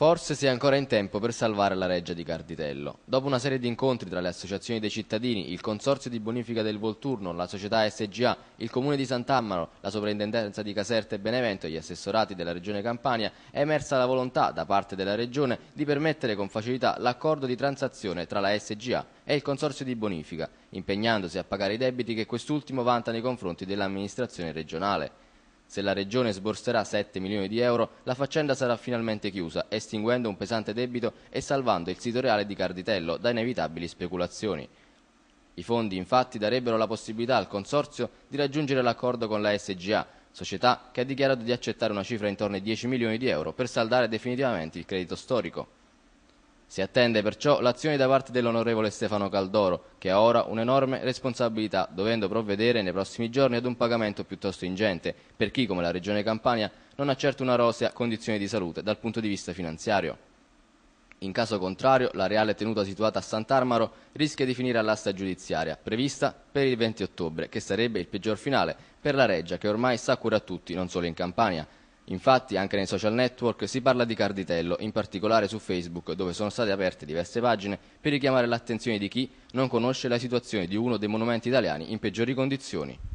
Forse si è ancora in tempo per salvare la reggia di Carditello. Dopo una serie di incontri tra le associazioni dei cittadini, il Consorzio di Bonifica del Volturno, la società SGA, il Comune di Sant'Ammaro, la Sovrintendenza di Caserta e Benevento e gli assessorati della Regione Campania, è emersa la volontà da parte della Regione di permettere con facilità l'accordo di transazione tra la SGA e il Consorzio di Bonifica, impegnandosi a pagare i debiti che quest'ultimo vanta nei confronti dell'amministrazione regionale. Se la Regione sborserà 7 milioni di euro, la faccenda sarà finalmente chiusa, estinguendo un pesante debito e salvando il sito reale di Carditello da inevitabili speculazioni. I fondi infatti darebbero la possibilità al Consorzio di raggiungere l'accordo con la SGA, società che ha dichiarato di accettare una cifra intorno ai 10 milioni di euro per saldare definitivamente il credito storico. Si attende perciò l'azione da parte dell'onorevole Stefano Caldoro, che ha ora un'enorme responsabilità, dovendo provvedere nei prossimi giorni ad un pagamento piuttosto ingente, per chi, come la Regione Campania, non ha certo una rosea condizione di salute dal punto di vista finanziario. In caso contrario, la reale tenuta situata a Sant'Armaro rischia di finire all'asta giudiziaria, prevista per il 20 ottobre, che sarebbe il peggior finale per la Reggia, che ormai sa cura a tutti, non solo in Campania. Infatti anche nei social network si parla di Carditello, in particolare su Facebook, dove sono state aperte diverse pagine per richiamare l'attenzione di chi non conosce la situazione di uno dei monumenti italiani in peggiori condizioni.